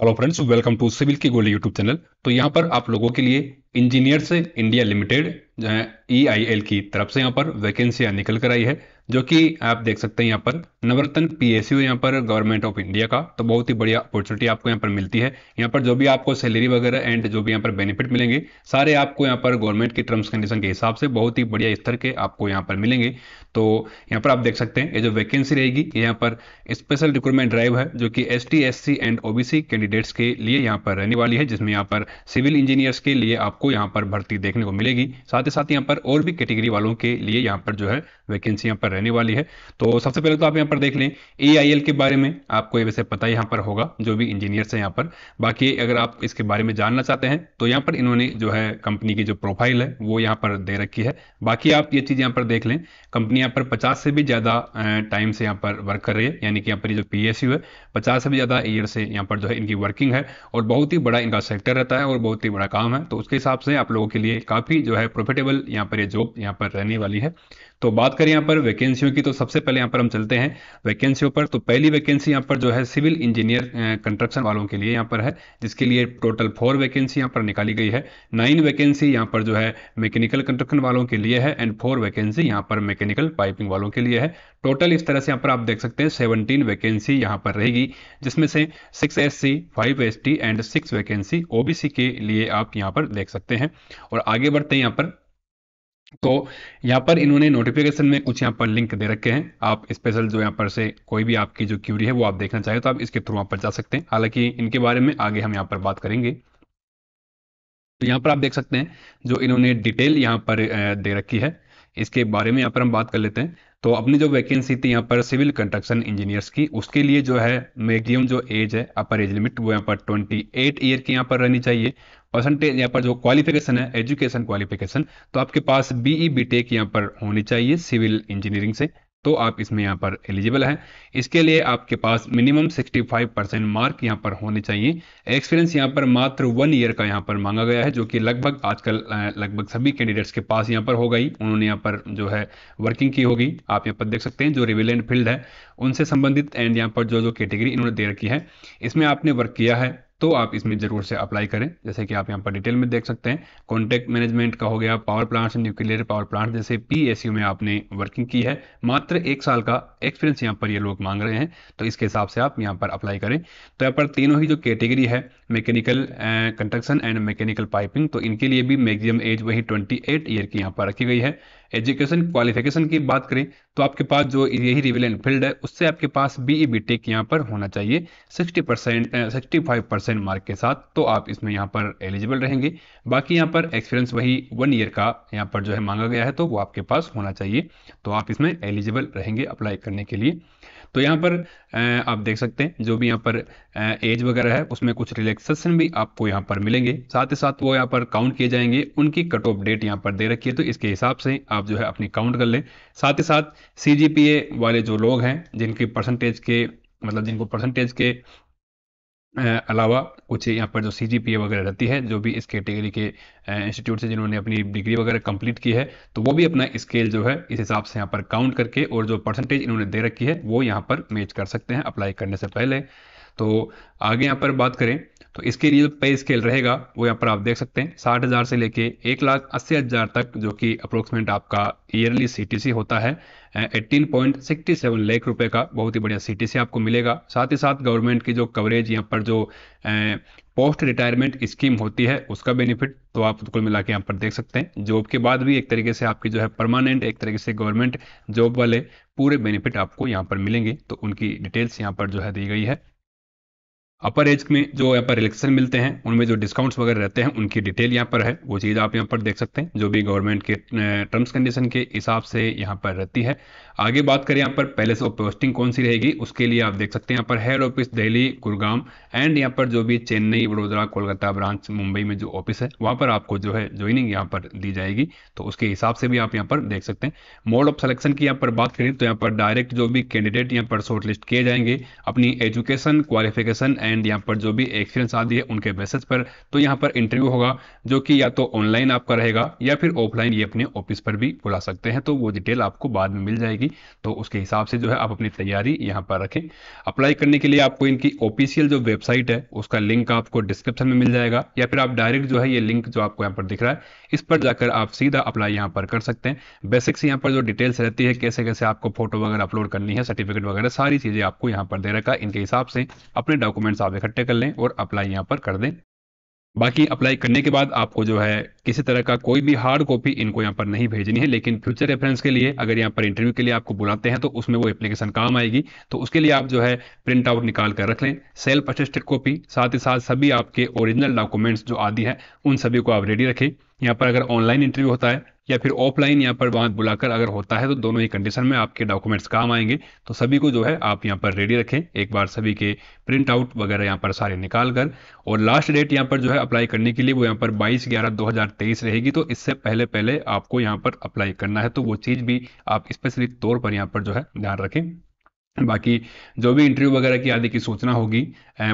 hello friends welcome to civil की गोली YouTube channel तो यहाँ पर आप लोगों के लिए Engineers India Limited E I L की तरफ से यहाँ पर वैकेंसियाँ निकल कर आई है जो कि आप देख सकते हैं यहाँ पर नवरत्न पी एस यू यहाँ पर गवर्नमेंट ऑफ इंडिया का तो बहुत ही बढ़िया अपॉर्चुनिटी आपको यहाँ पर मिलती है यहाँ पर जो भी आपको सैलरी वगैरह एंड जो भी यहाँ पर बेनिफिट मिलेंगे सारे आपको यहाँ पर गवर्नमेंट के टर्म्स कंडीशन के हिसाब से बहुत ही बढ़िया स्तर के आपको यहाँ पर मिलेंगे तो यहाँ पर आप देख सकते हैं ये जो वैकेंसी रहेगी यहाँ पर स्पेशल रिक्रूटमेंट ड्राइव है जो कि S T S C and O B C candidates के लिए यहाँ पर रहने वाली है जिसमें यहाँ पर सिविल इंजीनियर्स के लिए आपको यहाँ पर भर्ती देखने को मिलेगी साथ के साथ यहाँ पर और भी कैटेगरी वालों के लिए यहाँ पर जो है वैकेंसी यहाँ पर रहने वाली है तो सबसे पहले तो आप यहाँ पर देख लें ए के बारे में आपको वैसे पता यहाँ पर होगा जो भी इंजीनियर्स हैं यहाँ पर बाकी अगर आप इसके बारे में जानना चाहते हैं तो यहाँ पर इन्होंने जो है कंपनी की जो प्रोफाइल है वो यहाँ पर दे रखी है बाकी आप ये चीज़ यहाँ पर देख लें कंपनी यहाँ पर पचास से भी ज़्यादा टाइम से यहाँ पर वर्क कर रही है यानी कि यहाँ पर जो पी है पचास से भी ज़्यादा ईयर से यहाँ पर जो है इनकी वर्किंग है और बहुत ही बड़ा इनका सेक्टर रहता है और बहुत ही बड़ा काम है तो उसके हिसाब से आप लोगों के लिए काफ़ी जो है प्रॉफिट कंफर्टेबल यहाँ पर ये यह जॉब यहाँ पर रहने वाली है तो बात करें यहाँ पर वैकेंसियों की तो सबसे पहले यहाँ पर हम चलते हैं वैकेंसियों पर तो पहली वैकेंसी यहाँ पर जो है सिविल इंजीनियर कंस्ट्रक्शन वालों के लिए यहाँ पर है जिसके लिए टोटल फोर वैकेंसी यहाँ पर निकाली गई है नाइन वैकेंसी यहाँ पर जो है मैकेनिकल कंस्ट्रक्शन वालों के लिए है एंड फोर वैकेंसी यहाँ पर मैकेनिकल पाइपिंग वालों के लिए है टोटल इस तरह से यहाँ पर आप देख सकते हैं सेवनटीन वैकेंसी यहाँ पर रहेगी जिसमें से six S C five S T and six vacancy OBC के लिए आप यहाँ पर देख सकते हैं और आगे बढ़ते हैं यहाँ पर तो यहाँ पर इन्होंने नोटिफिकेशन में कुछ यहाँ पर लिंक दे रखे हैं आप स्पेशल जो यहाँ पर से कोई भी आपकी जो क्यूरी है वो आप देखना चाहें तो आप इसके थ्रू वहाँ पर जा सकते हैं हालांकि इनके बारे में आगे हम यहाँ पर बात करेंगे तो यहाँ पर आप देख सकते हैं जो इन्होंने डिटेल यहाँ पर दे रखी है इसके बारे में यहाँ पर हम बात कर लेते हैं तो अपनी जो वैकेंसी थी यहाँ पर सिविल कंस्ट्रक्शन इंजीनियर्स की उसके लिए जो है मैक्सिमम जो एज है अपर एज लिमिट वो यहाँ पर ट्वेंटी एट ईयर की यहाँ पर रहनी चाहिए परसेंटेज यहाँ पर जो क्वालिफिकेशन है एजुकेशन क्वालिफिकेशन तो आपके पास बीई बीटेक e यहाँ पर होनी चाहिए सिविल इंजीनियरिंग से तो आप इसमें यहाँ पर एलिजिबल हैं इसके लिए आपके पास मिनिमम 65 परसेंट मार्क यहाँ पर होने चाहिए एक्सपीरियंस यहाँ पर मात्र वन ईयर का यहाँ पर मांगा गया है जो कि लगभग आजकल लगभग सभी कैंडिडेट्स के पास यहाँ पर हो गई उन्होंने यहाँ पर जो है वर्किंग की होगी आप यहाँ पर देख सकते हैं जो रिविलेंट फील्ड है उनसे संबंधित एंड यहाँ पर जो जो कैटेगरी इन्होंने दे रखी है इसमें आपने वर्क किया है तो आप इसमें ज़रूर से अप्लाई करें जैसे कि आप यहाँ पर डिटेल में देख सकते हैं कॉन्टैक्ट मैनेजमेंट का हो गया power plants nuclear power plant जैसे पी में आपने वर्किंग की है मात्र एक साल का एक्सपीरियंस यहाँ पर ये लोग मांग रहे हैं तो इसके हिसाब से आप यहाँ पर अप्लाई करें तो यहाँ पर तीनों ही जो कैटेगरी है mechanical construction and mechanical piping तो इनके लिए भी मैक्सिमम एज वही ट्वेंटी ईयर की यहाँ पर रखी गई है एजुकेशन क्वालिफिकेशन की बात करें तो आपके पास जो यही रिविलेंट फील्ड है उससे आपके पास बी ई बी टेक यहाँ पर होना चाहिए 60 percent sixty five percent mark के साथ तो आप इसमें यहाँ पर एलिजिबल रहेंगे बाकी यहाँ पर एक्सपीरियंस वही वन ईयर का यहाँ पर जो है मांगा गया है तो वो आपके पास होना चाहिए तो आप इसमें एलिजिबल रहेंगे अप्लाई करने के लिए तो यहाँ पर आप देख सकते हैं जो भी यहाँ पर एज वगैरह है उसमें कुछ रिलैक्सेशन भी आपको यहाँ पर मिलेंगे साथ ही साथ वो यहाँ पर काउंट किए जाएंगे उनकी कट ऑफ डेट यहाँ पर दे रखी है तो इसके हिसाब से आप जो है अपनी काउंट कर लें साथ ही साथ सी वाले जो लोग हैं जिनकी परसेंटेज के मतलब जिनको परसेंटेज के अलावा कुछ यहाँ पर जो सी जी पी ए वगैरह रहती है जो भी इस कैटेगरी के इंस्टीट्यूट से जिन्होंने अपनी डिग्री वगैरह कंप्लीट की है तो वो भी अपना स्केल जो है इस हिसाब से यहाँ पर काउंट करके और जो परसेंटेज इन्होंने दे रखी है वो यहाँ पर मैच कर सकते हैं अप्लाई करने से पहले तो आगे यहाँ पर बात करें तो इसके लिए पे स्केल रहेगा वो यहाँ पर आप देख सकते हैं साठ हज़ार से लेके एक लाख अस्सी हज़ार तक जो कि अप्रोक्सीमेट आपका ईयरली सीटीसी होता है eighteen point sixty seven lakh रुपए का बहुत ही बढ़िया सीटीसी आपको मिलेगा साथ ही साथ गवर्नमेंट की जो कवरेज यहाँ पर जो पोस्ट रिटायरमेंट स्कीम होती है उसका बेनिफिट तो आप कुल मिला के यहाँ पर देख सकते हैं जॉब के बाद भी एक तरीके से आपकी जो है परमानेंट एक तरीके से गवर्नमेंट जॉब वाले पूरे बेनिफिट आपको यहाँ पर मिलेंगे तो उनकी डिटेल्स यहाँ पर जो है दी गई है अपर एज में जो यहाँ पर इलेक्शन मिलते हैं उनमें जो डिस्काउंट्स वगैरह रहते हैं उनकी डिटेल यहाँ पर है वो चीज़ आप यहाँ पर देख सकते हैं जो भी गवर्नमेंट के टर्म्स कंडीशन के हिसाब से यहाँ पर रहती है आगे बात करें यहाँ पर पहले से पोस्टिंग कौन सी रहेगी उसके लिए आप देख सकते हैं यहाँ पर head office Delhi Gurugram and यहाँ पर जो भी चेन्नई वडोदरा कोलकाता ब्रांच मुंबई में जो ऑफिस है वहाँ पर आपको जो है ज्वाइनिंग यहाँ पर दी जाएगी तो उसके हिसाब से भी आप यहाँ पर देख सकते हैं मोड ऑफ सिलेक्शन की यहाँ पर बात करें तो यहाँ पर डायरेक्ट जो भी कैंडिडेट यहाँ पर शॉर्टलिस्ट किए जाएंगे अपनी एजुकेशन क्वालिफिकेशन एंड यहाँ पर जो भी एक्सपीरियंस आदि है उनके बेसिस पर तो यहाँ पर इंटरव्यू होगा जो कि या तो ऑनलाइन आपका रहेगा या फिर ऑफलाइन ये अपने ऑफिस पर भी बुला सकते हैं तो वो डिटेल आपको बाद में मिल जाएगी तो उसके हिसाब से जो है आप अपनी तैयारी यहाँ पर रखें अप्लाई करने के लिए आपको इनकी ऑफिशियल जो वेबसाइट है उसका लिंक आपको डिस्क्रिप्शन में मिल जाएगा या फिर आप डायरेक्ट जो है ये लिंक जो आपको यहाँ पर दिख रहा है इस पर जाकर आप सीधा अप्लाई यहाँ पर कर सकते हैं बेसिक्स यहाँ पर जो डिटेल्स रहती है कैसे कैसे आपको फोटो वगैरह अपलोड करनी है सर्टिफिकेट वगैरह सारी चीज़ें आपको यहाँ पर दे रखा है इनके हिसाब से अपने डॉक्यूमेंट आप इकट्ठे कर लें और अप्लाई यहाँ पर कर दें बाकी अप्लाई करने के बाद आपको जो है किसी तरह का कोई भी हार्ड कॉपी इनको यहाँ पर नहीं भेजनी है लेकिन फ्यूचर रेफरेंस के लिए अगर यहाँ पर इंटरव्यू के लिए आपको बुलाते हैं तो उसमें वो एप्लीकेशन काम आएगी तो उसके लिए आप जो है प्रिंट आउट निकाल कर रख लें सेल्फ अटेस्टेड कॉपी साथ ही साथ सभी आपके ओरिजिनल डॉक्यूमेंट्स जो आदि है उन सभी को आप रेडी रखें यहाँ पर अगर ऑनलाइन इंटरव्यू होता है या फिर ऑफलाइन यहाँ पर वहाँ बुलाकर अगर होता है तो दोनों ही कंडीशन में आपके डॉक्यूमेंट्स काम आएंगे तो सभी को जो है आप यहाँ पर रेडी रखें एक बार सभी के प्रिंट आउट वगैरह यहाँ पर सारे निकाल कर और लास्ट डेट यहाँ पर जो है अप्लाई करने के लिए वो यहाँ पर 22 ग्यारह 2023 रहेगी तो इससे पहले पहले आपको यहाँ पर अप्लाई करना है तो वो चीज़ भी आप स्पेशली तौर पर यहाँ पर जो है ध्यान रखें बाकी जो भी इंटरव्यू वगैरह की आदि की सूचना होगी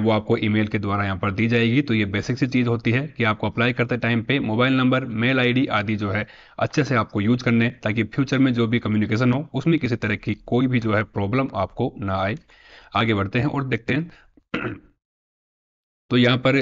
वो आपको ईमेल के द्वारा यहाँ पर दी जाएगी तो ये बेसिक सी चीज़ होती है कि आपको अप्लाई करते टाइम पे मोबाइल नंबर मेल आईडी आदि जो है अच्छे से आपको यूज करने ताकि फ्यूचर में जो भी कम्युनिकेशन हो उसमें किसी तरह की कोई भी जो है प्रॉब्लम आपको ना आए आगे बढ़ते हैं और देखते हैं तो यहाँ पर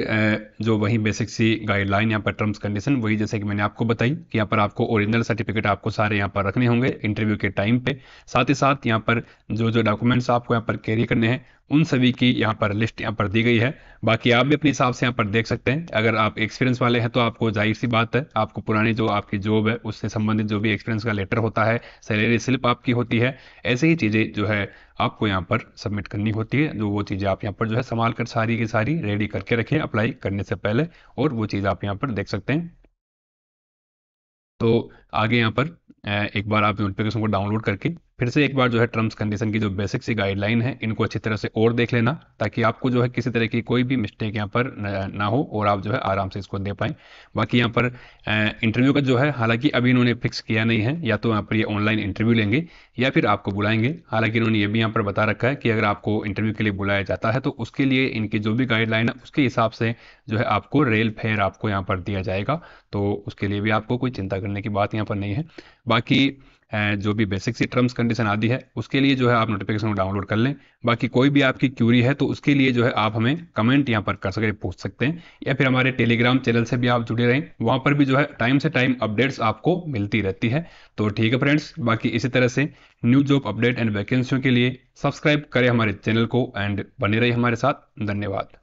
जो वही बेसिक सी गाइडलाइन यहाँ पर टर्म्स कंडीशन वही जैसे कि मैंने आपको बताई कि यहाँ पर आपको ओरिजिनल सर्टिफिकेट आपको सारे यहाँ पर रखने होंगे इंटरव्यू के टाइम पे साथ ही साथ यहाँ पर जो जो डॉक्यूमेंट्स आपको यहाँ पर कैरी करने हैं उन सभी की यहाँ पर लिस्ट यहाँ पर दी गई है बाकी आप भी अपने हिसाब से यहाँ पर देख सकते हैं अगर आप एक्सपीरियंस वाले हैं तो आपको जाहिर सी बात है आपको पुरानी जो आपकी जॉब है उससे संबंधित जो भी एक्सपीरियंस का लेटर होता है सैलरी स्लिप आपकी होती है ऐसे ही चीज़ें जो है आपको यहाँ पर सबमिट करनी होती है जो वो चीज़ें आप यहाँ पर जो है संभाल कर सारी की सारी रेडी करके रखें अप्लाई करने से पहले और वो चीज़ आप यहाँ पर देख सकते हैं तो आगे यहाँ पर एक बार आप नोटिफिकेशन को डाउनलोड करके फिर से एक बार जो है टर्म्स कंडीशन की जो बेसिक सी गाइडलाइन है इनको अच्छी तरह से और देख लेना ताकि आपको जो है किसी तरह की कोई भी मिस्टेक यहाँ पर ना हो और आप जो है आराम से इसको दे पाएं बाकी यहाँ पर इंटरव्यू का जो है हालांकि अभी इन्होंने फिक्स किया नहीं है या तो यहाँ पर ये ऑनलाइन इंटरव्यू लेंगे या फिर आपको बुलाएंगे हालांकि इन्होंने ये भी यहाँ पर बता रखा है कि अगर आपको इंटरव्यू के लिए बुलाया जाता है तो उसके लिए इनकी जो भी गाइडलाइन है उसके हिसाब से जो है आपको रेल फेयर आपको यहाँ पर दिया जाएगा तो उसके लिए भी आपको कोई चिंता करने की बात यहाँ पर नहीं है बाकी जो भी बेसिक सी टर्म्स कंडीशन आदि है उसके लिए जो है आप नोटिफिकेशन को डाउनलोड कर लें बाकी कोई भी आपकी क्यूरी है तो उसके लिए जो है आप हमें कमेंट यहाँ पर कर सकते पूछ सकते हैं या फिर हमारे टेलीग्राम चैनल से भी आप जुड़े रहें वहाँ पर भी जो है टाइम से टाइम अपडेट्स आपको मिलती रहती है तो ठीक है फ्रेंड्स बाकी इसी तरह से न्यू जॉब अपडेट एंड वैकेंसियों के लिए सब्सक्राइब करें हमारे चैनल को एंड बने रहिए हमारे साथ धन्यवाद